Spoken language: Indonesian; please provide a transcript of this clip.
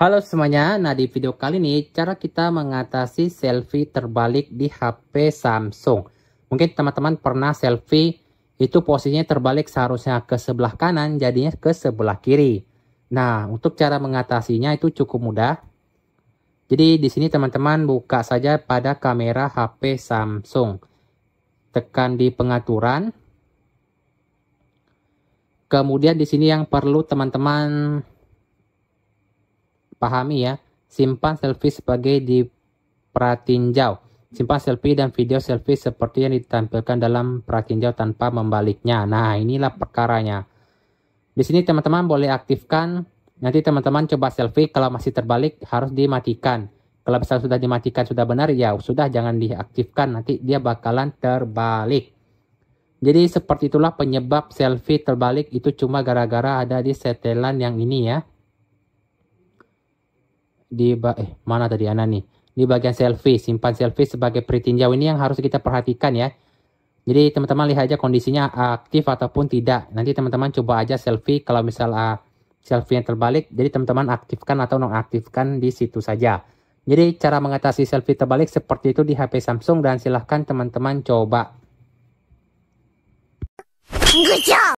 Halo semuanya, nah di video kali ini cara kita mengatasi selfie terbalik di HP Samsung. Mungkin teman-teman pernah selfie itu posisinya terbalik seharusnya ke sebelah kanan jadinya ke sebelah kiri. Nah untuk cara mengatasinya itu cukup mudah. Jadi di sini teman-teman buka saja pada kamera HP Samsung. Tekan di pengaturan. Kemudian di sini yang perlu teman-teman pahami ya, simpan selfie sebagai di pratinjau Simpan selfie dan video selfie seperti yang ditampilkan dalam pratinjau tanpa membaliknya. Nah, inilah perkaranya. Di sini teman-teman boleh aktifkan. Nanti teman-teman coba selfie kalau masih terbalik harus dimatikan. Kalau misalnya sudah dimatikan sudah benar ya sudah jangan diaktifkan nanti dia bakalan terbalik. Jadi seperti itulah penyebab selfie terbalik itu cuma gara-gara ada di setelan yang ini ya di eh mana tadi Ana nih di bagian selfie simpan selfie sebagai peritinjau ini yang harus kita perhatikan ya jadi teman-teman lihat aja kondisinya aktif ataupun tidak nanti teman-teman coba aja selfie kalau misal uh, selfie yang terbalik jadi teman-teman aktifkan atau nonaktifkan di situ saja jadi cara mengatasi selfie terbalik seperti itu di HP Samsung dan silahkan teman-teman coba Good job!